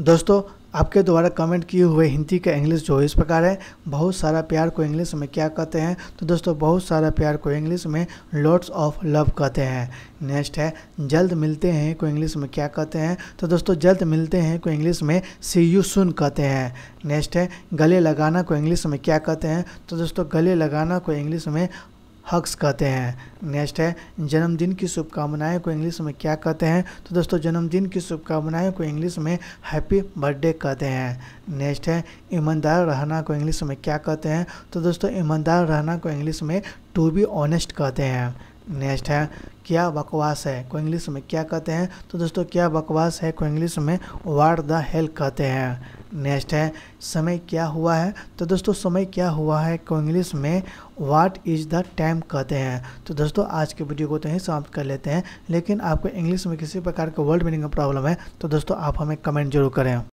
दोस्तों आपके द्वारा कमेंट किए हुए हिंदी का इंग्लिश जो इस प्रकार है बहुत सारा प्यार को इंग्लिश में क्या कहते हैं तो दोस्तों बहुत सारा प्यार को इंग्लिश में लॉट्स ऑफ लव कहते हैं नेक्स्ट है जल्द मिलते हैं को इंग्लिश में क्या कहते हैं तो दोस्तों जल्द मिलते हैं को इंग्लिश में सी यू सुन कहते हैं नेक्स्ट है गले लगाना को इंग्लिश में क्या कहते हैं तो दोस्तों गले लगाना को इंग्लिश में हक्स कहते हैं नेक्स्ट है जन्मदिन की शुभकामनाएं को इंग्लिश में क्या कहते हैं तो दोस्तों जन्मदिन की शुभकामनाएं को इंग्लिश में हैप्पी बर्थडे कहते हैं नेक्स्ट है ईमानदार रहना को इंग्लिश में क्या कहते हैं तो दोस्तों ईमानदार रहना को इंग्लिश में टू बी ऑनेस्ट कहते हैं नेक्स्ट है क्या बकवास है को इंग्लिश में क्या कहते हैं तो दोस्तों क्या बकवास है को इंग्लिश में वाट द हेल कहते हैं नेक्स्ट है समय क्या हुआ है तो दोस्तों समय क्या हुआ है को इंग्लिश में वाट इज़ द टाइम कहते हैं तो दोस्तों आज के वीडियो को तो यही समाप्त कर लेते हैं लेकिन आपको इंग्लिश में किसी प्रकार का वर्ड मीनिंग का प्रॉब्लम है तो दोस्तों आप हमें कमेंट जरूर करें